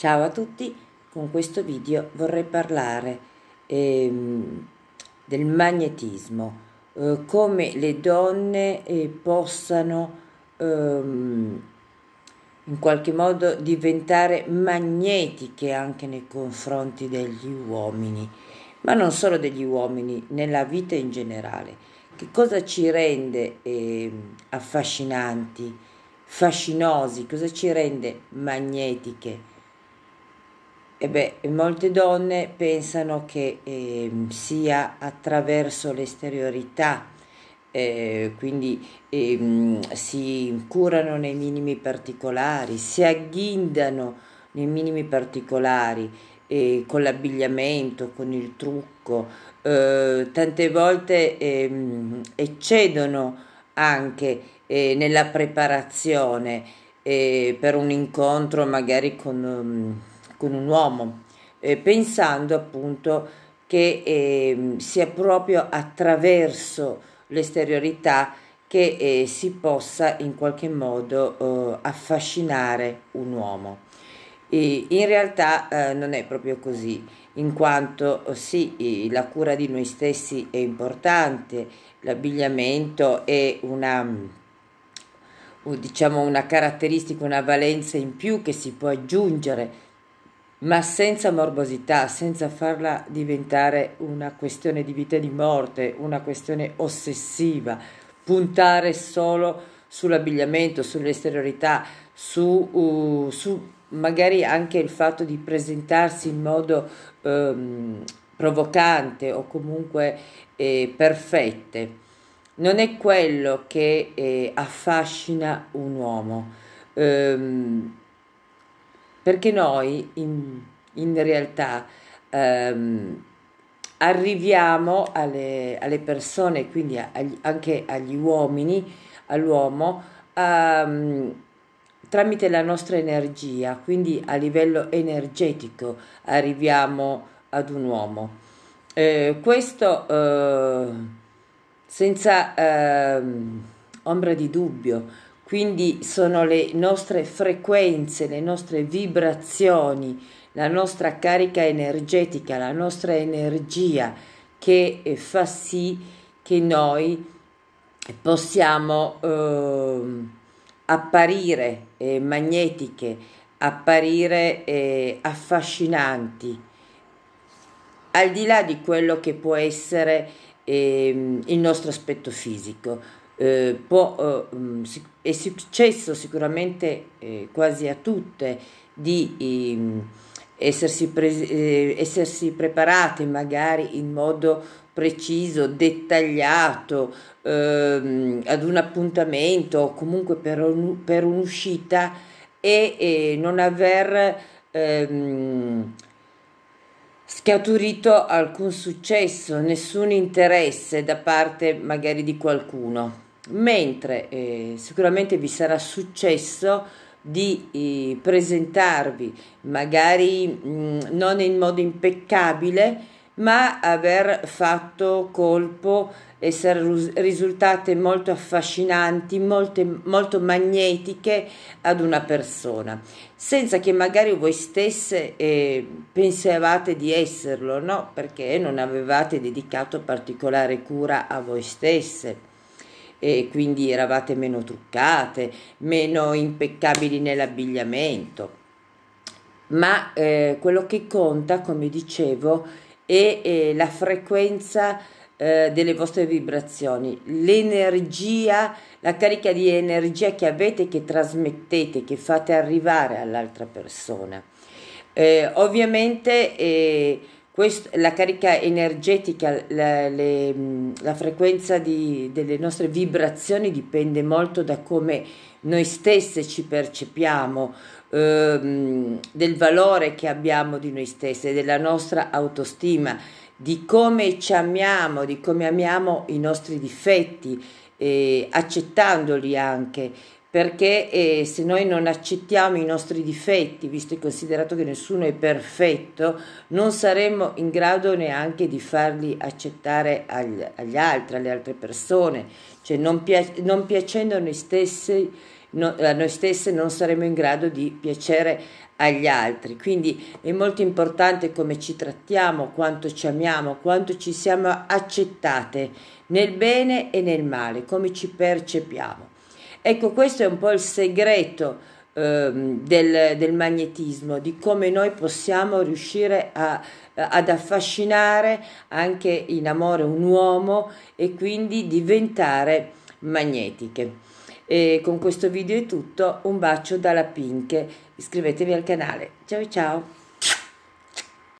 Ciao a tutti, con questo video vorrei parlare ehm, del magnetismo, eh, come le donne eh, possano ehm, in qualche modo diventare magnetiche anche nei confronti degli uomini, ma non solo degli uomini, nella vita in generale. Che cosa ci rende eh, affascinanti, fascinosi, cosa ci rende magnetiche? E beh, molte donne pensano che eh, sia attraverso l'esteriorità, eh, quindi eh, si curano nei minimi particolari, si agghindano nei minimi particolari, eh, con l'abbigliamento, con il trucco, eh, tante volte ehm, eccedono anche eh, nella preparazione per un incontro magari con... Um, con un uomo, eh, pensando appunto che eh, sia proprio attraverso l'esteriorità che eh, si possa in qualche modo eh, affascinare un uomo. E in realtà eh, non è proprio così, in quanto eh, sì, la cura di noi stessi è importante, l'abbigliamento è una diciamo una caratteristica, una valenza in più che si può aggiungere ma senza morbosità, senza farla diventare una questione di vita e di morte, una questione ossessiva, puntare solo sull'abbigliamento, sull'esteriorità, su, uh, su magari anche il fatto di presentarsi in modo ehm, provocante o comunque eh, perfette. Non è quello che eh, affascina un uomo. Ehm, perché noi in, in realtà ehm, arriviamo alle, alle, persone, quindi agli, anche agli uomini, all'uomo, ehm, tramite la nostra energia, quindi a livello energetico arriviamo ad un uomo. Eh, questo eh, senza eh, ombra di dubbio, quindi sono le nostre frequenze, le nostre vibrazioni, la nostra carica energetica, la nostra energia che eh, fa sì che noi possiamo eh, apparire eh, magnetiche, apparire eh, affascinanti, al di là di quello che può essere ehm, il nostro aspetto fisico eh, può, eh, mm, è successo sicuramente eh, quasi a tutte di ehm, essersi, pre- eh, essersi preparate magari in modo preciso, dettagliato ehm, ad un appuntamento o comunque per, un, per un'uscita e, e, non aver ehm, scaturito alcun successo, nessun interesse da parte magari di qualcuno mentre eh, sicuramente vi sarà successo di eh, presentarvi magari mh, mm, non in modo impeccabile, ma aver fatto colpo, essere risultate molto affascinanti, molte, molto magnetiche ad una persona, senza che magari voi stesse eh, pensavate di esserlo, no? Perché non avevate dedicato particolare cura a voi stesse e quindi eravate meno truccate, meno impeccabili nell'abbigliamento. Ma eh, quello che conta, come dicevo, è, è eh, la frequenza eh, delle vostre vibrazioni, l'energia, la carica di energia che avete, che trasmettete, che fate arrivare all'altra persona. Eh, ovviamente eh, Quest, la carica energetica, la, le, la frequenza di, delle nostre vibrazioni dipende molto da come noi stesse ci percepiamo, ehm, del valore che abbiamo di noi stesse, della nostra autostima, di come ci amiamo, di come amiamo i nostri difetti, eh, accettandoli anche perché eh, se noi non accettiamo i nostri difetti, visto e considerato che nessuno è perfetto, non saremmo in grado neanche di farli accettare agli, agli altri, alle altre persone, cioè non, piac- non piacendo a noi stessi. No, a noi stesse non saremo in grado di piacere agli altri. Quindi è molto importante come ci trattiamo, quanto ci amiamo, quanto ci siamo accettate nel bene e nel male, come ci percepiamo. Ecco, questo è un po' il segreto eh, del, del, magnetismo, di come noi possiamo riuscire a, ad affascinare anche in amore un uomo e quindi diventare magnetiche. E con questo video è tutto, un bacio dalla Pink, iscrivetevi al canale, ciao ciao!